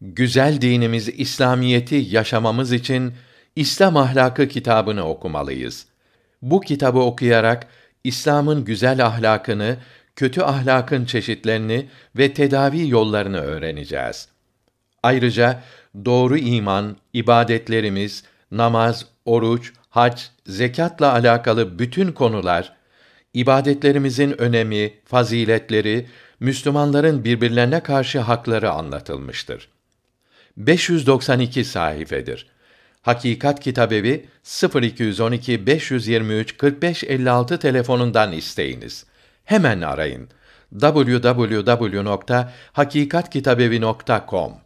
güzel dinimiz İslamiyeti yaşamamız için İslam ahlakı kitabını okumalıyız. Bu kitabı okuyarak İslam'ın güzel ahlakını, kötü ahlakın çeşitlerini ve tedavi yollarını öğreneceğiz. Ayrıca doğru iman, ibadetlerimiz, namaz, oruç, hac, zekatla alakalı bütün konular, ibadetlerimizin önemi, faziletleri, Müslümanların birbirlerine karşı hakları anlatılmıştır. 592 sayfedir. Hakikat Kitabevi 0212 523 45 56 telefonundan isteyiniz. Hemen arayın. www.hakikatkitabevi.com